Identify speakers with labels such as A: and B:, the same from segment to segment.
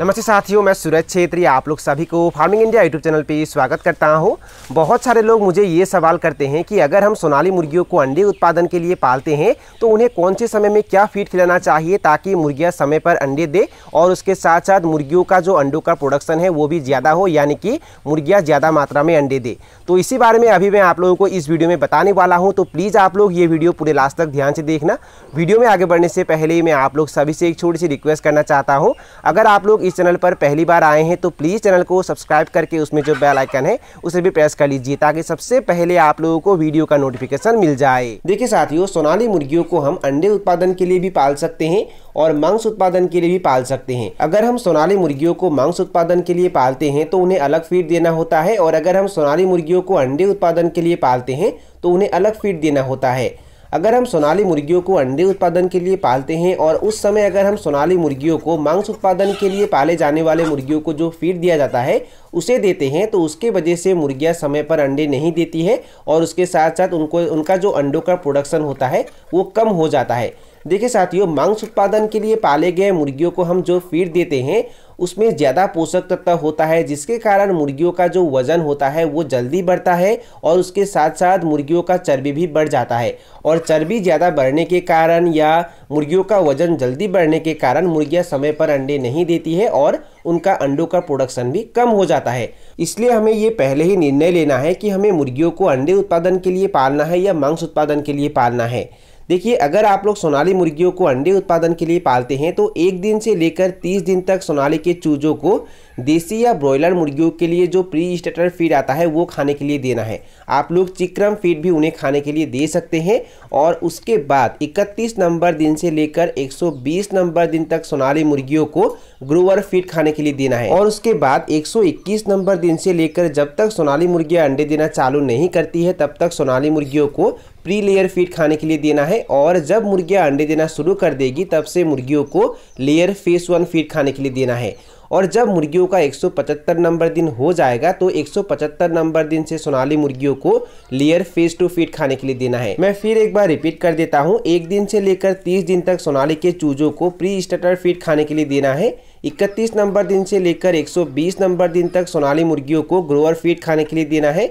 A: नमस्ते साथियों मैं सूरज छेत्री आप लोग सभी को फार्मिंग इंडिया यूट्यूब चैनल पे स्वागत करता हूँ बहुत सारे लोग मुझे ये सवाल करते हैं कि अगर हम सोनाली मुर्गियों को अंडे उत्पादन के लिए पालते हैं तो उन्हें कौन से समय में क्या फीड खिलाना चाहिए ताकि मुर्गियाँ समय पर अंडे दे और उसके साथ साथ मुर्गियों का जो अंडों का प्रोडक्शन है वो भी ज़्यादा हो यानी कि मुर्गियाँ ज़्यादा मात्रा में अंडे दे तो इसी बारे में अभी मैं आप लोगों को इस वीडियो में बताने वाला हूँ तो प्लीज़ आप लोग ये वीडियो पूरे लास्ट तक ध्यान से देखना वीडियो में आगे बढ़ने से पहले मैं आप लोग सभी से एक छोटी सी रिक्वेस्ट करना चाहता हूँ अगर आप लोग इस चैनल पर पहली बार आए हैं तो प्लीज़ चैनल को सब्सक्राइब करके उसमें जो बेल आइकन है उसे भी प्रेस कर लीजिए ताकि सबसे पहले आप लोगों को वीडियो का नोटिफिकेशन मिल जाए देखिए साथियों सोनाली मुर्गियों को हम अंडे उत्पादन के लिए भी पाल सकते हैं और मांस उत्पादन के लिए भी पाल सकते हैं अगर हम सोनाली मुर्गियों को मांस उत्पादन के लिए पालते हैं तो उन्हें अलग फीड देना होता है और अगर हम सोनाली मुर्गियों को अंडे उत्पादन के लिए पालते हैं तो उन्हें अलग फीड देना होता है अगर हम सोनाली मुर्गियों को अंडे उत्पादन के लिए पालते हैं और उस समय अगर हम सोनाली मुर्गियों को मांस उत्पादन के लिए पाले जाने वाले मुर्गियों को जो फीड दिया जाता है उसे देते हैं तो उसके वजह से मुर्गियाँ समय पर अंडे नहीं देती है और उसके साथ साथ उनको उनका जो अंडों का प्रोडक्शन होता है वो कम हो जाता है देखिए साथियों मांस उत्पादन के लिए पाले गए मुर्गियों को हम जो फीड देते हैं उसमें ज़्यादा पोषक तत्व होता है जिसके कारण मुर्गियों का जो वज़न होता है वो जल्दी बढ़ता है और उसके साथ साथ मुर्गियों का चर्बी भी बढ़ जाता है और चर्बी ज़्यादा बढ़ने के कारण या मुर्गियों का वज़न जल्दी बढ़ने के कारण मुर्गियाँ समय पर अंडे नहीं देती है और उनका अंडों का प्रोडक्शन भी कम हो जाता है इसलिए हमें ये पहले ही निर्णय लेना है कि हमें मुर्गियों को अंडे उत्पादन के लिए पालना है या मांस उत्पादन के लिए पालना है देखिए अगर आप लोग सोनाली मुर्गियों को अंडे उत्पादन के लिए पालते हैं तो एक दिन से लेकर तीस दिन तक सोनाली के चूजों को देसी या ब्रॉयलर मुर्गियों के लिए जो प्री स्टेटर फीड आता है वो खाने के लिए देना है आप लोग चिक्रम फीड भी उन्हें खाने के लिए दे सकते हैं और उसके बाद 31 नंबर दिन से लेकर 120 नंबर दिन तक सोनाली मुर्गियों को ग्रोवर फीड खाने के लिए देना है और उसके बाद 121 नंबर दिन से लेकर जब तक सोनाली मुर्गियाँ अंडे देना चालू नहीं करती है तब तक सोनाली मुर्गियों को प्री लेयर फीड खाने के लिए देना है और जब मुर्गियाँ अंडे देना शुरू कर देगी तब से मुर्गियों को लेयर फेस वन फीड खाने के लिए देना है और जब मुर्गियों का 175 नंबर दिन हो जाएगा तो 175 नंबर दिन से सोनाली मुर्गियों को लेयर फेस टू फीड खाने के लिए देना है मैं फिर एक बार रिपीट कर देता हूँ एक दिन से लेकर 30 दिन तक सोनाली के चूजों को प्री स्टार्टर फीड खाने के लिए देना है इकतीस नंबर दिन से लेकर 120 नंबर दिन तक सोनाली मुर्गियों को ग्रोअर फीड खाने के लिए देना है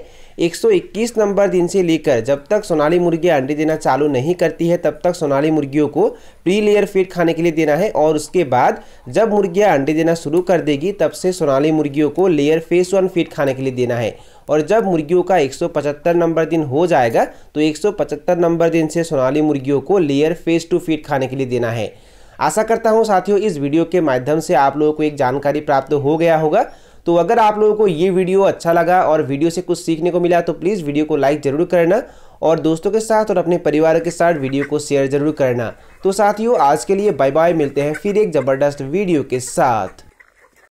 A: 121 नंबर दिन से लेकर जब तक सोनाली मुर्गी अंडे देना चालू नहीं करती है तब तक सोनाली मुर्गियों को प्री लेयर फीड खाने के लिए देना है और उसके बाद जब मुर्गियाँ अंडे देना शुरू कर देगी तब से सोनाली मुर्गियों को लेयर फेस वन फीड खाने के लिए देना है और जब मुर्गियों का 175 नंबर दिन हो जाएगा तो 175 नंबर दिन से सोनाली मुर्गियों को लेयर फेस टू फीड खाने के लिए देना है आशा करता हूँ साथियों इस वीडियो के माध्यम से आप लोगों को एक जानकारी प्राप्त हो गया होगा तो अगर आप लोगों को ये वीडियो अच्छा लगा और वीडियो से कुछ सीखने को मिला तो प्लीज़ वीडियो को लाइक ज़रूर करना और दोस्तों के साथ और अपने परिवार के साथ वीडियो को शेयर ज़रूर करना तो साथियों आज के लिए बाय बाय मिलते हैं फिर एक ज़बरदस्त वीडियो के साथ